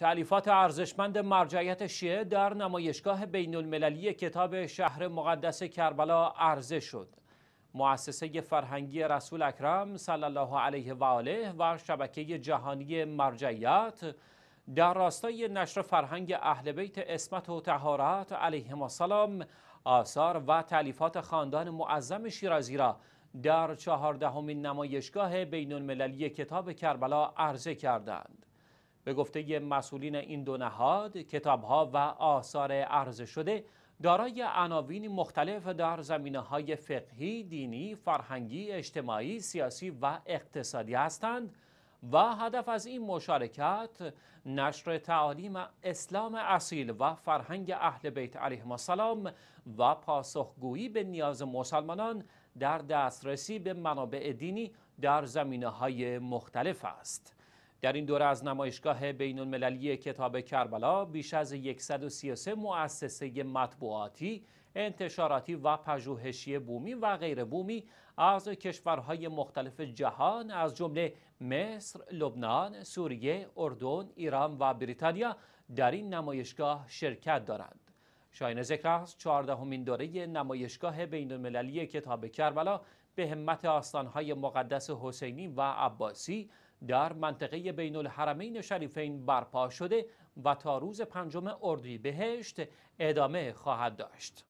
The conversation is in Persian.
تعلیفات ارزشمند مرجعیت شیعه در نمایشگاه بین المللی کتاب شهر مقدس کربلا عرضه شد. مؤسسه فرهنگی رسول اکرم صلی الله علیه و آله و شبکه جهانی مرجعیت در راستای نشر فرهنگ اهل بیت اسمت و تهارت علیهم السلام آثار و تعلیفات خاندان معظم شیرازی را در چهاردهمین نمایشگاه بین المللی کتاب کربلا عرضه کردند. به گفته مسئولین این دو نهاد کتابها و آثار عرضه شده دارای عناوین مختلف در زمینه های فقهی، دینی، فرهنگی، اجتماعی، سیاسی و اقتصادی هستند و هدف از این مشارکت نشر تعالیم اسلام اصیل و فرهنگ اهل بیت علیه السلام و پاسخگویی به نیاز مسلمانان در دسترسی به منابع دینی در زمینه های مختلف است. در این دوره از نمایشگاه بین المللی کتاب کربلا بیش از 133 مؤسسه مطبوعاتی، انتشاراتی و پژوهشی بومی و غیر بومی از کشورهای مختلف جهان از جمله مصر، لبنان، سوریه، اردن، ایران و بریتانیا در این نمایشگاه شرکت دارند. شاین ذکر است چهاردهمین دوره نمایشگاه بین المللی کتاب کربلا به همت آستانهای مقدس حسینی و عباسی در منطقه بین الحرمین شریفین برپا شده و تا روز پنجم اردیبهشت ادامه خواهد داشت.